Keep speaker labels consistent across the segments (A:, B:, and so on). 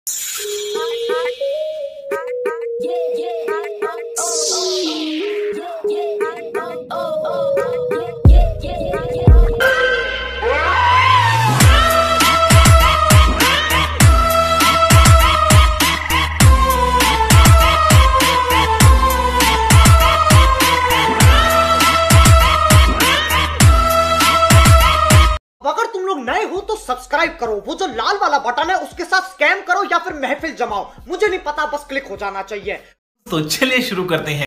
A: अगर तुम लोग नए हो तो सब्सक्राइब करो वो जो लाल वाला बटन है उसके साथ स्कैम या फिर महफिल जमाओ मुझे नहीं पता बस क्लिक हो जाना चाहिए तो चलिए शुरू करते हैं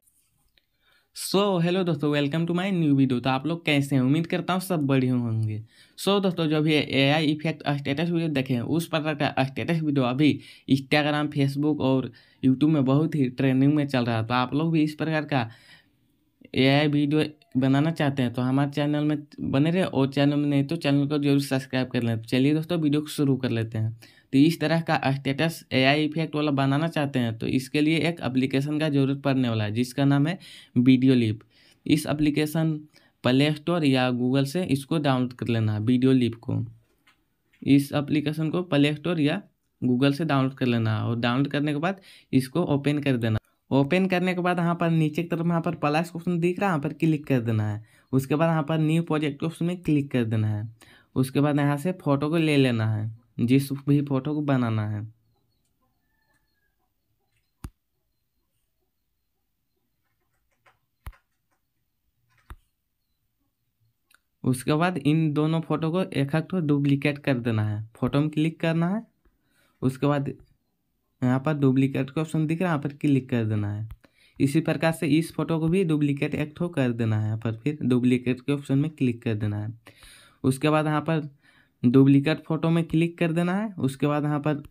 A: सो so, हेलो दोस्तों welcome to my new video तो आप लोग कैसे हैं उम्मीद करता हूँ सब बढ़िया होंगे सो so, दोस्तों जो भी A I effect status video देखे हैं उस प्रकार का स्टेटस वीडियो अभी इंस्टाग्राम फेसबुक और यूट्यूब में बहुत ही ट्रेंडिंग में चल रहा है तो आप लोग भी इस प्रकार का ए आई वीडियो बनाना चाहते हैं तो हमारे चैनल में बने रहे और चैनल में नहीं तो चैनल को जरूर सब्सक्राइब कर लें तो चलिए दोस्तों वीडियो को शुरू कर लेते हैं तो इस तरह का स्टेटस एआई इफेक्ट वाला बनाना चाहते हैं तो इसके लिए एक एप्लीकेशन का ज़रूरत पड़ने वाला है जिसका नाम है वीडियो लिप इस एप्लीकेशन प्ले स्टोर या गूगल से इसको डाउनलोड कर लेना है वीडियो लिप को इस एप्लीकेशन को प्ले स्टोर या गूगल से डाउनलोड कर लेना और डाउनलोड करने के बाद इसको ओपन कर देना ओपन करने के बाद यहाँ पर नीचे की तरफ यहाँ पर प्लस ऑप्शन दिख रहा है यहाँ पर क्लिक कर देना है उसके बाद यहाँ पर न्यू प्रोजेक्ट ऑप्शन में क्लिक कर देना है उसके बाद यहाँ से फ़ोटो को ले लेना है जिस भी फोटो को बनाना है उसके बाद इन दोनों फोटो को एक तो डुप्लीकेट कर देना है फोटो में क्लिक करना है उसके बाद यहाँ पर डुप्लीकेट का ऑप्शन दिख रहा है यहाँ पर क्लिक कर देना है इसी प्रकार से इस फोटो को भी डुप्लीकेट एक्ट हो कर देना है यहाँ पर फिर डुप्लीकेट के ऑप्शन में क्लिक कर देना है उसके बाद यहाँ पर डुप्लीकेट फोटो में क्लिक कर देना है उसके बाद यहाँ पर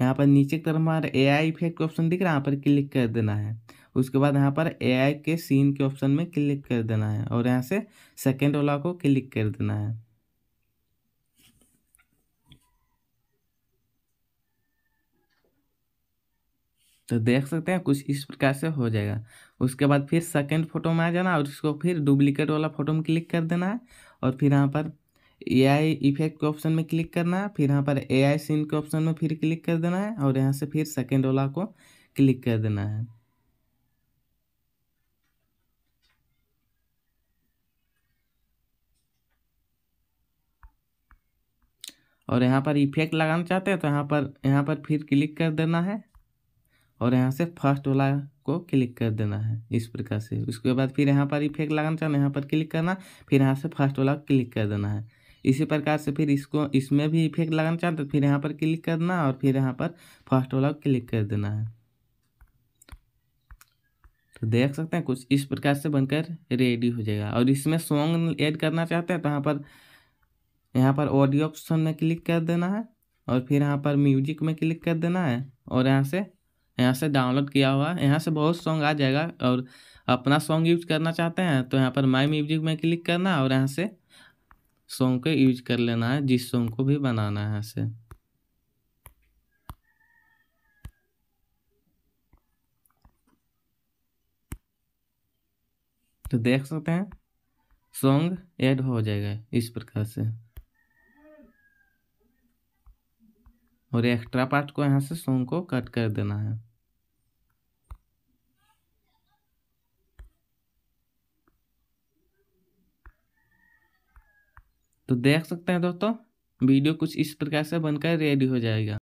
A: यहाँ पर नीचे की तरफ हमारे ए आई इफेक्ट ऑप्शन दिख रहा है यहाँ पर क्लिक कर देना है उसके बाद यहाँ पर ए आई के सीन के ऑप्शन में क्लिक कर देना है और यहाँ से सेकेंड वाला को क्लिक कर देना है तो देख सकते हैं कुछ इस प्रकार से हो जाएगा उसके बाद फिर सेकंड फोटो में आ जाना और इसको फिर डुप्लीकेट वाला फोटो में क्लिक कर देना है और फिर यहाँ पर ए आई इफेक्ट के ऑप्शन में क्लिक करना है फिर यहाँ पर ए आई सीन के ऑप्शन में फिर क्लिक कर देना है और यहाँ से फिर सेकेंड वाला को क्लिक कर देना है और यहाँ पर इफेक्ट लगाना चाहते हैं तो यहाँ पर यहाँ पर फिर क्लिक कर देना है और यहाँ से फर्स्ट वाला को क्लिक कर देना है इस प्रकार से उसके बाद फिर यहाँ पर इफेक्ट लगाना चाहना यहाँ पर क्लिक करना फिर यहाँ से फर्स्ट वाला क्लिक कर देना है इसी प्रकार से फिर इसको इसमें भी इफेक्ट लगाना चाहते तो फिर यहाँ पर क्लिक करना और फिर यहाँ पर फर्स्ट वाला क्लिक कर देना है तो देख सकते हैं कुछ इस प्रकार से बनकर रेडी हो जाएगा और इसमें सॉन्ग ऐड करना चाहते हैं तो यहाँ पर यहाँ पर ऑडियो ऑप्शन में क्लिक कर देना है और फिर यहाँ पर म्यूजिक में क्लिक कर देना है और यहाँ से यहाँ से डाउनलोड किया हुआ है यहाँ से बहुत सॉन्ग आ जाएगा और अपना सॉन्ग यूज करना चाहते हैं तो यहाँ पर माई म्यूजिक में क्लिक करना और यहाँ से सॉन्ग का यूज कर लेना है जिस सॉन्ग को भी बनाना है ऐसे तो देख सकते हैं सॉन्ग ऐड हो जाएगा इस प्रकार से और एक्स्ट्रा पार्ट को यहाँ से सॉन्ग को कट कर देना है तो देख सकते हैं दोस्तों वीडियो कुछ इस प्रकार से बनकर रेडी हो जाएगा